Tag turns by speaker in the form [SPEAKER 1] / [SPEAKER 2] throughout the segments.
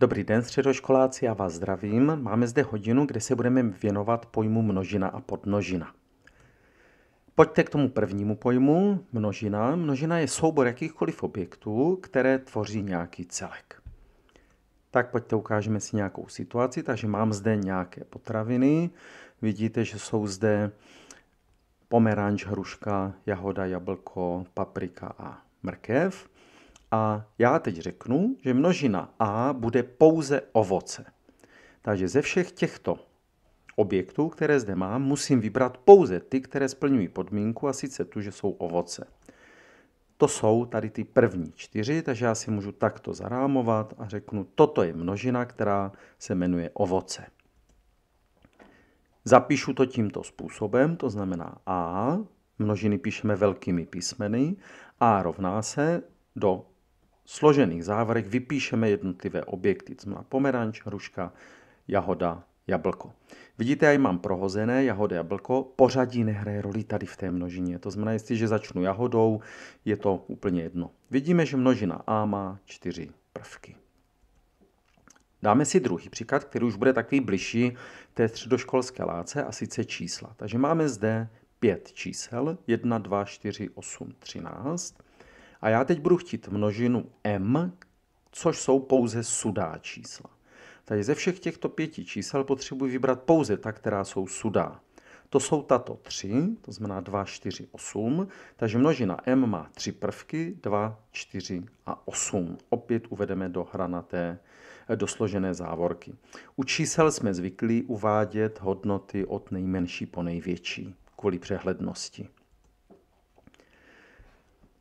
[SPEAKER 1] Dobrý den, středoškoláci, já vás zdravím. Máme zde hodinu, kde se budeme věnovat pojmu množina a podmnožina. Pojďte k tomu prvnímu pojmu, množina. Množina je soubor jakýchkoliv objektů, které tvoří nějaký celek. Tak pojďte, ukážeme si nějakou situaci. Takže mám zde nějaké potraviny. Vidíte, že jsou zde pomeranč, hruška, jahoda, jablko, paprika a mrkev. A já teď řeknu, že množina A bude pouze ovoce. Takže ze všech těchto objektů, které zde mám, musím vybrat pouze ty, které splňují podmínku, a sice tu, že jsou ovoce. To jsou tady ty první čtyři, takže já si můžu takto zarámovat a řeknu, toto je množina, která se jmenuje ovoce. Zapíšu to tímto způsobem, to znamená A, množiny píšeme velkými písmeny, A rovná se do složených závorek vypíšeme jednotlivé objekty, co znamená pomeranč, hruška, jahoda, jablko. Vidíte, já mám prohozené jahody, jablko, pořadí nehraje roli tady v té množině. To znamená, jestliže začnu jahodou, je to úplně jedno. Vidíme, že množina A má čtyři prvky. Dáme si druhý příklad, který už bude takový bližší té středoškolské láce, a sice čísla. Takže máme zde pět čísel, 1, 2, 4, 8, 13. A já teď budu chtít množinu m, což jsou pouze sudá čísla. Tady ze všech těchto pěti čísel potřebuji vybrat pouze ta, která jsou sudá. To jsou tato tři, to znamená 2, 4, 8, takže množina m má tři prvky, 2, 4 a 8. Opět uvedeme do hranaté, do složené závorky. U čísel jsme zvyklí uvádět hodnoty od nejmenší po největší kvůli přehlednosti.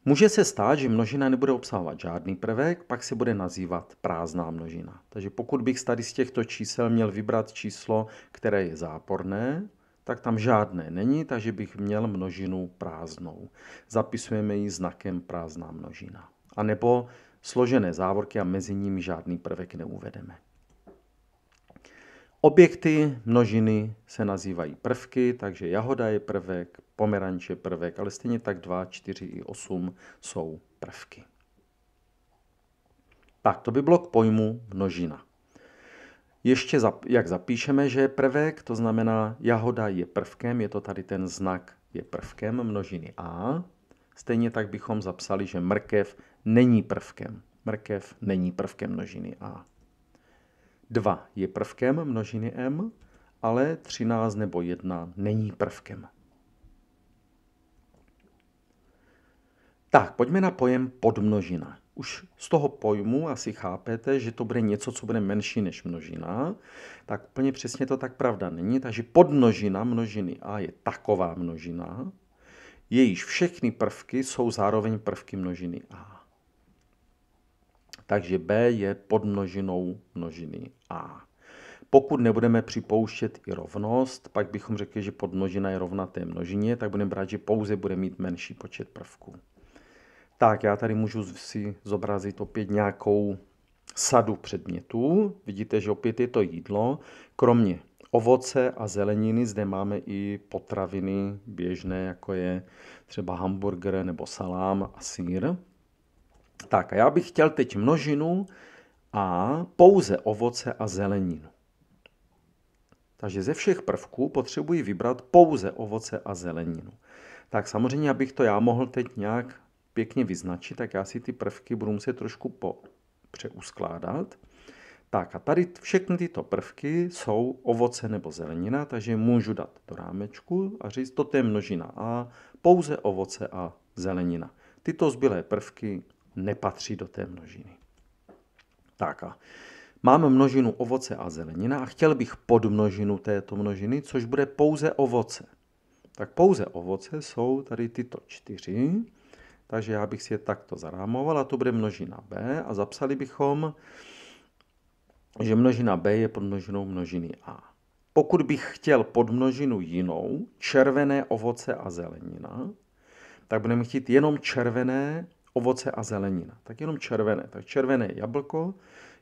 [SPEAKER 1] Může se stát, že množina nebude obsahovat žádný prvek, pak se bude nazývat prázdná množina. Takže pokud bych tady z těchto čísel měl vybrat číslo, které je záporné, tak tam žádné není, takže bych měl množinu prázdnou. Zapisujeme ji znakem prázdná množina. A nebo složené závorky a mezi nimi žádný prvek neuvedeme. Objekty množiny se nazývají prvky, takže jahoda je prvek, pomeranč je prvek, ale stejně tak 2, 4 i 8 jsou prvky. Tak, to by bylo k pojmu množina. Ještě, jak zapíšeme, že je prvek, to znamená, jahoda je prvkem, je to tady ten znak, je prvkem množiny A. Stejně tak bychom zapsali, že mrkev není prvkem. Mrkev není prvkem množiny A. 2 je prvkem množiny m, ale 13 nebo 1 není prvkem. Tak, pojďme na pojem podmnožina. Už z toho pojmu asi chápete, že to bude něco, co bude menší než množina. Tak úplně přesně to tak pravda není. Takže podmnožina množiny A je taková množina, jejíž všechny prvky jsou zároveň prvky množiny A takže B je podmnožinou množiny A. Pokud nebudeme připouštět i rovnost, pak bychom řekli, že podmnožina je rovna té množině, tak budeme brát, že pouze bude mít menší počet prvků. Tak, já tady můžu si zobrazit opět nějakou sadu předmětů. Vidíte, že opět je to jídlo. Kromě ovoce a zeleniny zde máme i potraviny běžné, jako je třeba hamburger nebo salám a sýr. Tak, já bych chtěl teď množinu a pouze ovoce a zeleninu. Takže ze všech prvků potřebuji vybrat pouze ovoce a zeleninu. Tak samozřejmě, abych to já mohl teď nějak pěkně vyznačit, tak já si ty prvky budu muset trošku po, přeuskládat. Tak a tady všechny tyto prvky jsou ovoce nebo zelenina, takže můžu dát do rámečku a říct, toto je množina A, pouze ovoce a zelenina. Tyto zbylé prvky nepatří do té množiny. Tak a mám množinu ovoce a zelenina a chtěl bych podmnožinu této množiny, což bude pouze ovoce. Tak pouze ovoce jsou tady tyto čtyři, takže já bych si je takto zarámoval a to bude množina B a zapsali bychom, že množina B je podmnožinou množiny A. Pokud bych chtěl podmnožinu jinou, červené ovoce a zelenina, tak budeme chtít jenom červené ovoce a zelenina. Tak jenom červené. Tak červené jablko,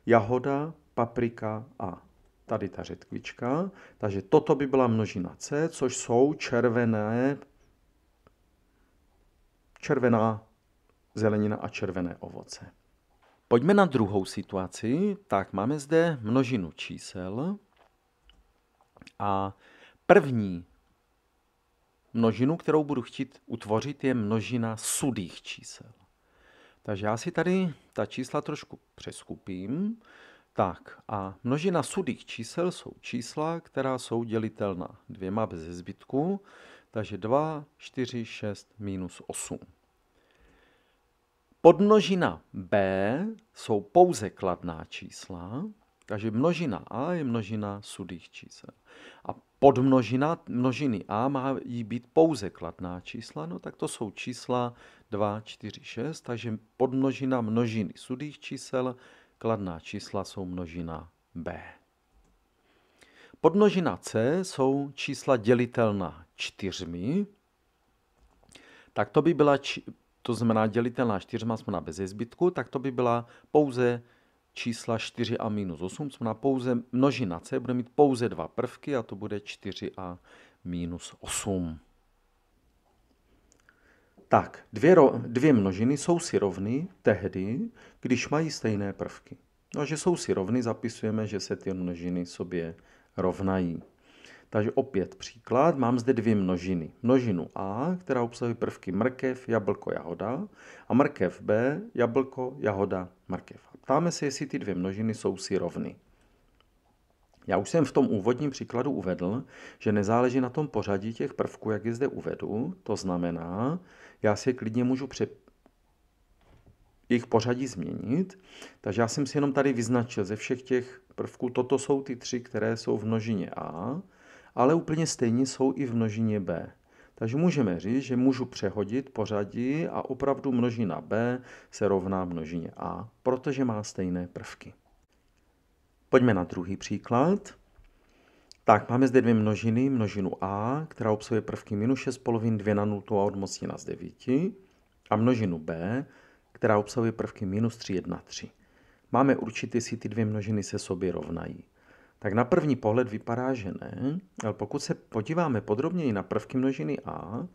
[SPEAKER 1] jahoda, paprika a tady ta řetkvička. Takže toto by byla množina C, což jsou červené, červená zelenina a červené ovoce. Pojďme na druhou situaci. Tak máme zde množinu čísel a první množinu, kterou budu chtít utvořit, je množina sudých čísel. Takže já si tady ta čísla trošku přeskupím. Tak a množina sudých čísel jsou čísla, která jsou dělitelná dvěma bez zbytku, takže 2, 4, 6, minus 8. Podmnožina B jsou pouze kladná čísla, takže množina A je množina sudých čísel. A podmnožina množiny A má jí být pouze kladná čísla, no tak to jsou čísla, 2, 4, 6, takže podmnožina množiny sudých čísel, kladná čísla jsou množina B. Podmnožina C jsou čísla dělitelná čtyřmi, tak to by byla, či, to znamená dělitelná čtyřma jsme na bez zbytku, tak to by byla pouze čísla 4 a minus 8, na pouze množina C, bude mít pouze dva prvky a to bude 4 a minus 8 tak dvě, ro, dvě množiny jsou si rovny tehdy, když mají stejné prvky. No a že jsou si rovny, zapisujeme, že se ty množiny sobě rovnají. Takže opět příklad, mám zde dvě množiny. Množinu A, která obsahuje prvky mrkev, jablko, jahoda a mrkev B, jablko, jahoda, mrkev. A ptáme se, jestli ty dvě množiny jsou si rovny. Já už jsem v tom úvodním příkladu uvedl, že nezáleží na tom pořadí těch prvků, jak je zde uvedu. To znamená, já si klidně můžu při jejich pořadí změnit. Takže já jsem si jenom tady vyznačil ze všech těch prvků, toto jsou ty tři, které jsou v množině A, ale úplně stejně jsou i v množině B. Takže můžeme říct, že můžu přehodit pořadí a opravdu množina B se rovná množině A, protože má stejné prvky. Pojďme na druhý příklad. Tak, máme zde dvě množiny, množinu a, která obsahuje prvky minus 6 polovin 2 na 0 a odmocnina z 9, a množinu b, která obsahuje prvky minus 3, 1, 3. Máme určitě si ty dvě množiny se sobě rovnají. Tak na první pohled vypadá, že ne, ale pokud se podíváme podrobněji na prvky množiny a,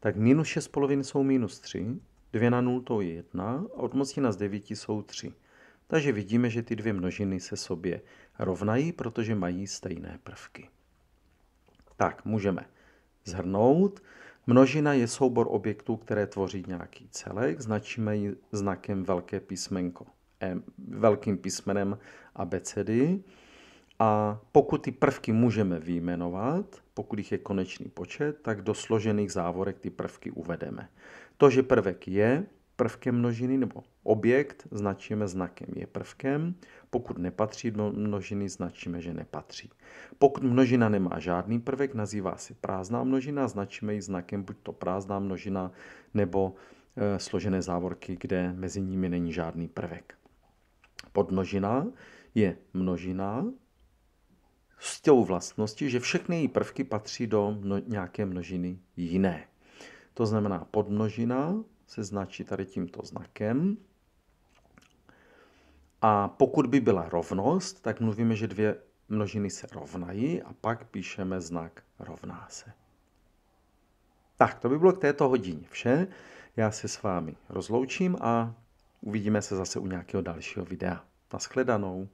[SPEAKER 1] tak minus 6 polovin jsou minus 3, 2 na 0 to je 1 a odmocnina z 9 jsou 3. Takže vidíme, že ty dvě množiny se sobě rovnají, protože mají stejné prvky. Tak, můžeme zhrnout. Množina je soubor objektů, které tvoří nějaký celek. Značíme ji znakem velké písmenko, M, eh, velkým písmenem abecedy. A pokud ty prvky můžeme vyjmenovat, pokud jich je konečný počet, tak do složených závorek ty prvky uvedeme. To, že prvek je, prvkem množiny nebo objekt značíme znakem je prvkem, pokud nepatří do množiny, značíme, že nepatří. Pokud množina nemá žádný prvek, nazývá se prázdná množina, značíme ji znakem buď to prázdná množina nebo e, složené závorky, kde mezi nimi není žádný prvek. Podmnožina je množina s tou vlastností, že všechny její prvky patří do mno, nějaké množiny jiné. To znamená podmnožina se značí tady tímto znakem. A pokud by byla rovnost, tak mluvíme, že dvě množiny se rovnají a pak píšeme znak rovná se. Tak, to by bylo k této hodině vše. Já se s vámi rozloučím a uvidíme se zase u nějakého dalšího videa. Naschledanou.